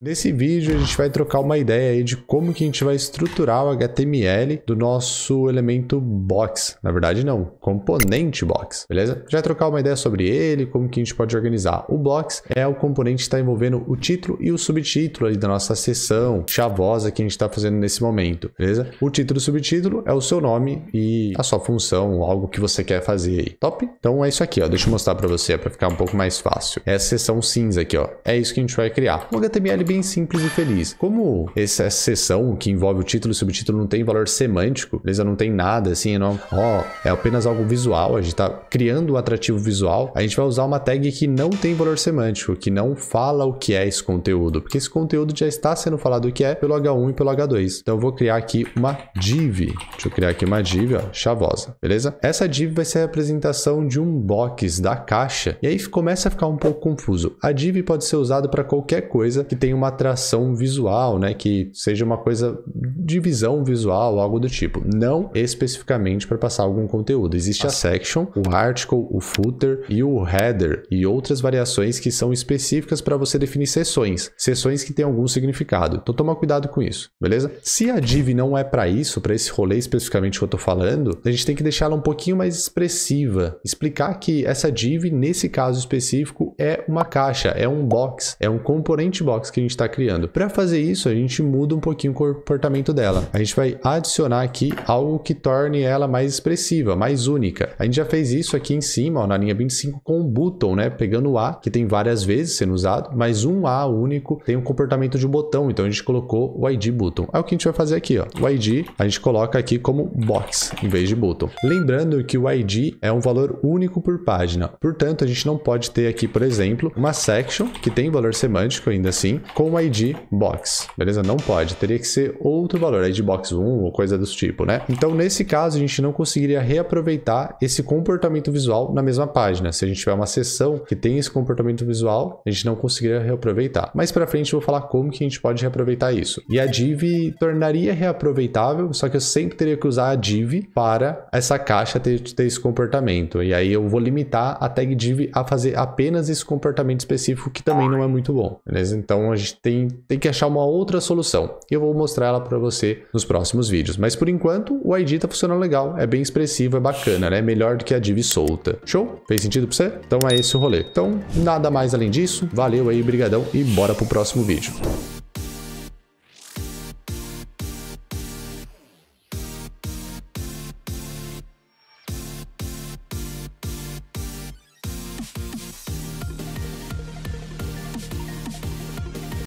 Nesse vídeo a gente vai trocar uma ideia aí de como que a gente vai estruturar o HTML do nosso elemento box. Na verdade não, componente box, beleza? Já trocar uma ideia sobre ele, como que a gente pode organizar. O box é o componente que está envolvendo o título e o subtítulo ali da nossa sessão chavosa que a gente está fazendo nesse momento, beleza? O título e o subtítulo é o seu nome e a sua função, algo que você quer fazer aí. Top? Então é isso aqui, ó. Deixa eu mostrar para você para ficar um pouco mais fácil. É a seção cinza aqui, ó. É isso que a gente vai criar. O HTML bem simples e feliz. Como essa sessão que envolve o título e o subtítulo não tem valor semântico, beleza? Não tem nada assim, não. Ó, é apenas algo visual, a gente tá criando o um atrativo visual. A gente vai usar uma tag que não tem valor semântico, que não fala o que é esse conteúdo, porque esse conteúdo já está sendo falado o que é pelo H1 e pelo H2. Então eu vou criar aqui uma div. Deixa eu criar aqui uma div, ó, chavosa, beleza? Essa div vai ser a representação de um box da caixa. E aí começa a ficar um pouco confuso. A div pode ser usada para qualquer coisa que tenha uma atração visual, né? Que seja uma coisa de visão visual, algo do tipo. Não especificamente para passar algum conteúdo. Existe a section, o article, o footer e o header e outras variações que são específicas para você definir sessões, sessões que têm algum significado. Então toma cuidado com isso, beleza? Se a div não é para isso, para esse rolê especificamente que eu tô falando, a gente tem que deixá-la um pouquinho mais expressiva, explicar que essa div nesse caso específico é uma caixa, é um box, é um componente box que a gente está criando. Para fazer isso, a gente muda um pouquinho o comportamento dela. A gente vai adicionar aqui algo que torne ela mais expressiva, mais única. A gente já fez isso aqui em cima, ó, na linha 25, com o button, né? Pegando o A, que tem várias vezes sendo usado, mas um A único tem um comportamento de um botão, então a gente colocou o ID button. É o que a gente vai fazer aqui, ó. O ID a gente coloca aqui como box, em vez de button. Lembrando que o ID é um valor único por página, portanto a gente não pode ter aqui, por exemplo, exemplo, uma section que tem valor semântico ainda assim, com uma ID box, beleza? Não pode, teria que ser outro valor, ID box 1 ou coisa do tipo, né? Então, nesse caso, a gente não conseguiria reaproveitar esse comportamento visual na mesma página. Se a gente tiver uma seção que tem esse comportamento visual, a gente não conseguiria reaproveitar. Mas para frente eu vou falar como que a gente pode reaproveitar isso. E a div tornaria reaproveitável, só que eu sempre teria que usar a div para essa caixa ter, ter esse comportamento. E aí eu vou limitar a tag div a fazer apenas esse esse comportamento específico que também não é muito bom, beleza? Então a gente tem, tem que achar uma outra solução e eu vou mostrar ela para você nos próximos vídeos. Mas por enquanto o ID tá funcionando legal, é bem expressivo, é bacana, né? Melhor do que a div solta. Show? Fez sentido para você? Então é esse o rolê. Então nada mais além disso, valeu aí, brigadão e bora pro próximo vídeo.